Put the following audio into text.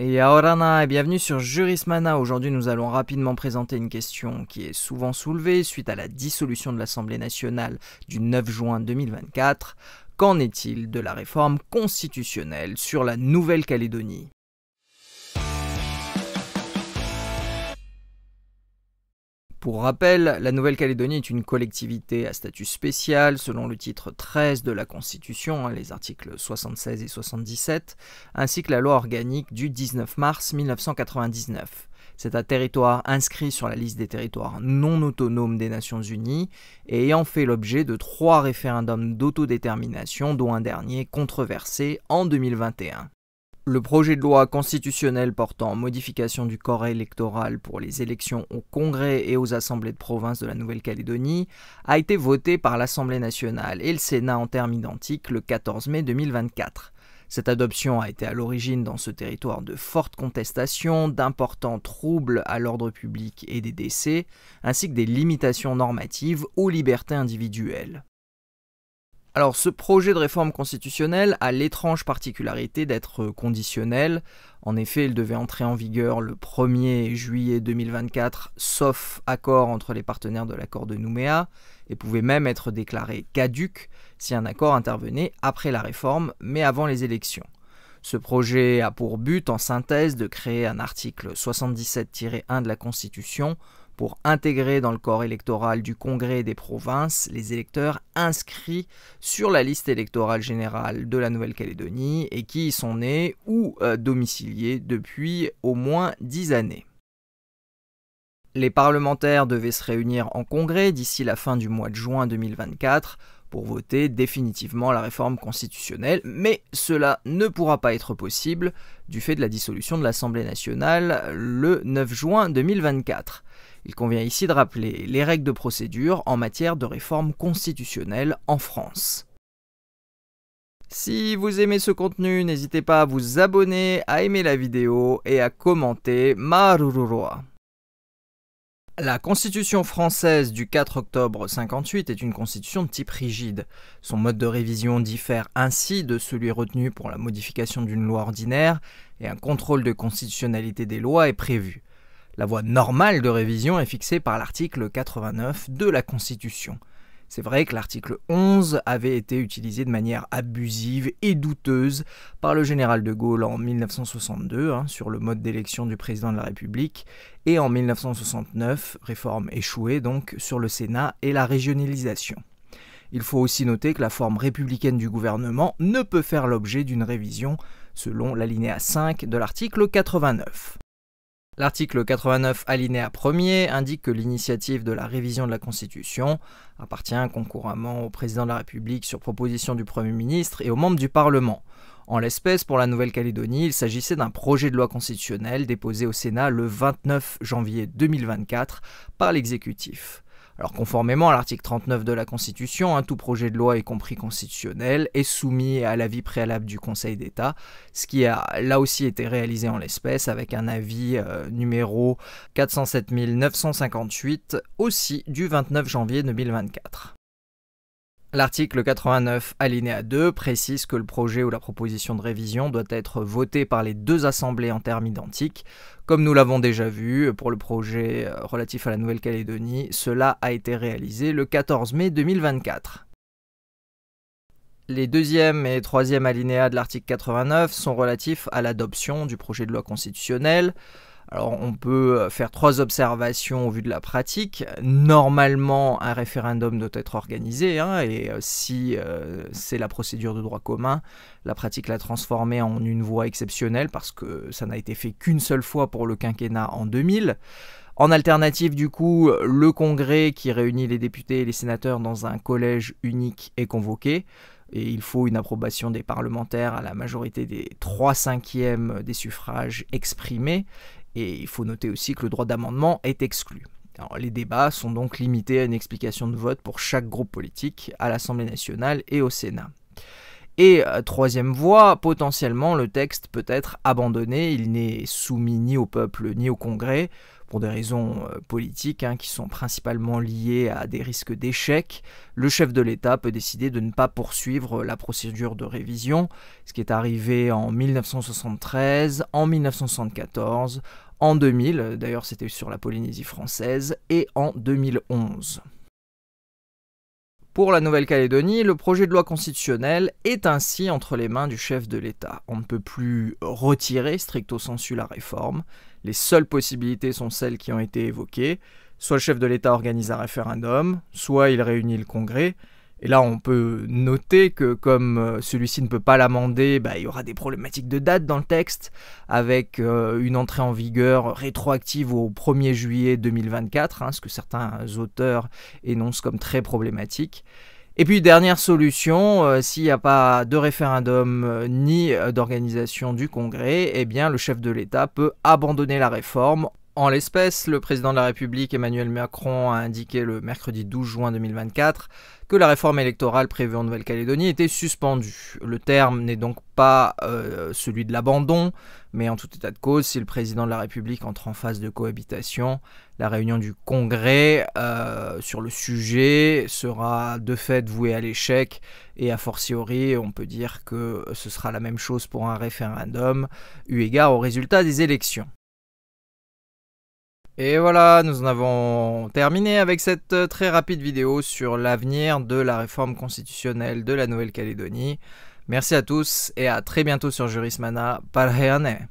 et Aorana et bienvenue sur Jurismana. Aujourd'hui nous allons rapidement présenter une question qui est souvent soulevée suite à la dissolution de l'Assemblée nationale du 9 juin 2024. Qu'en est-il de la réforme constitutionnelle sur la Nouvelle-Calédonie Pour rappel, la Nouvelle-Calédonie est une collectivité à statut spécial selon le titre 13 de la Constitution, hein, les articles 76 et 77, ainsi que la loi organique du 19 mars 1999. C'est un territoire inscrit sur la liste des territoires non autonomes des Nations Unies et ayant fait l'objet de trois référendums d'autodétermination, dont un dernier controversé en 2021. Le projet de loi constitutionnelle portant modification du corps électoral pour les élections au Congrès et aux assemblées de province de la Nouvelle-Calédonie a été voté par l'Assemblée nationale et le Sénat en termes identiques le 14 mai 2024. Cette adoption a été à l'origine dans ce territoire de fortes contestations, d'importants troubles à l'ordre public et des décès, ainsi que des limitations normatives aux libertés individuelles. Alors ce projet de réforme constitutionnelle a l'étrange particularité d'être conditionnel. En effet, il devait entrer en vigueur le 1er juillet 2024, sauf accord entre les partenaires de l'accord de Nouméa, et pouvait même être déclaré caduque si un accord intervenait après la réforme, mais avant les élections. Ce projet a pour but, en synthèse, de créer un article 77-1 de la Constitution pour intégrer dans le corps électoral du Congrès des provinces les électeurs inscrits sur la liste électorale générale de la Nouvelle-Calédonie et qui y sont nés ou euh, domiciliés depuis au moins 10 années. Les parlementaires devaient se réunir en Congrès d'ici la fin du mois de juin 2024 pour voter définitivement la réforme constitutionnelle, mais cela ne pourra pas être possible du fait de la dissolution de l'Assemblée nationale le 9 juin 2024. Il convient ici de rappeler les règles de procédure en matière de réforme constitutionnelle en France. Si vous aimez ce contenu, n'hésitez pas à vous abonner, à aimer la vidéo et à commenter Marururoa. La Constitution française du 4 octobre 58 est une constitution de type rigide. Son mode de révision diffère ainsi de celui retenu pour la modification d'une loi ordinaire et un contrôle de constitutionnalité des lois est prévu. La voie normale de révision est fixée par l'article 89 de la Constitution. C'est vrai que l'article 11 avait été utilisé de manière abusive et douteuse par le général de Gaulle en 1962 hein, sur le mode d'élection du président de la République et en 1969, réforme échouée donc sur le Sénat et la régionalisation. Il faut aussi noter que la forme républicaine du gouvernement ne peut faire l'objet d'une révision selon l'alinéa 5 de l'article 89. L'article 89 alinéa 1 indique que l'initiative de la révision de la Constitution appartient concouramment au président de la République sur proposition du Premier ministre et aux membres du Parlement. En l'espèce, pour la Nouvelle-Calédonie, il s'agissait d'un projet de loi constitutionnelle déposé au Sénat le 29 janvier 2024 par l'exécutif. Alors conformément à l'article 39 de la Constitution, hein, tout projet de loi, y compris constitutionnel, est soumis à l'avis préalable du Conseil d'État, ce qui a là aussi été réalisé en l'espèce avec un avis euh, numéro 407 958, aussi du 29 janvier 2024. L'article 89, alinéa 2, précise que le projet ou la proposition de révision doit être voté par les deux assemblées en termes identiques. Comme nous l'avons déjà vu pour le projet euh, relatif à la Nouvelle-Calédonie, cela a été réalisé le 14 mai 2024. Les deuxième et troisième alinéas de l'article 89 sont relatifs à l'adoption du projet de loi constitutionnelle. Alors on peut euh, faire trois observations au vu de la pratique. Normalement, un référendum doit être organisé, hein, et euh, si euh, c'est la procédure de droit commun, la pratique l'a transformé en une voie exceptionnelle parce que ça n'a été fait qu'une seule fois pour le quinquennat en 2000. En alternative, du coup, le Congrès qui réunit les députés et les sénateurs dans un collège unique est convoqué et il faut une approbation des parlementaires à la majorité des 3 cinquièmes des suffrages exprimés, et il faut noter aussi que le droit d'amendement est exclu. les débats sont donc limités à une explication de vote pour chaque groupe politique à l'Assemblée nationale et au Sénat. Et euh, troisième voie, potentiellement le texte peut être abandonné, il n'est soumis ni au peuple ni au Congrès, pour des raisons euh, politiques hein, qui sont principalement liées à des risques d'échec. Le chef de l'État peut décider de ne pas poursuivre la procédure de révision, ce qui est arrivé en 1973, en 1974, en 2000, d'ailleurs c'était sur la Polynésie française, et en 2011. Pour la Nouvelle-Calédonie, le projet de loi constitutionnelle est ainsi entre les mains du chef de l'État. On ne peut plus retirer stricto sensu la réforme. Les seules possibilités sont celles qui ont été évoquées. Soit le chef de l'État organise un référendum, soit il réunit le Congrès, et là, on peut noter que comme euh, celui-ci ne peut pas l'amender, bah, il y aura des problématiques de date dans le texte, avec euh, une entrée en vigueur rétroactive au 1er juillet 2024, hein, ce que certains auteurs énoncent comme très problématique. Et puis dernière solution, euh, s'il n'y a pas de référendum ni d'organisation du Congrès, eh bien le chef de l'État peut abandonner la réforme en l'espèce, le président de la République Emmanuel Macron a indiqué le mercredi 12 juin 2024 que la réforme électorale prévue en Nouvelle-Calédonie était suspendue. Le terme n'est donc pas euh, celui de l'abandon, mais en tout état de cause, si le président de la République entre en phase de cohabitation, la réunion du Congrès euh, sur le sujet sera de fait vouée à l'échec, et a fortiori, on peut dire que ce sera la même chose pour un référendum, eu égard au résultat des élections. Et voilà, nous en avons terminé avec cette euh, très rapide vidéo sur l'avenir de la réforme constitutionnelle de la Nouvelle-Calédonie. Merci à tous et à très bientôt sur Jurismana. Palheane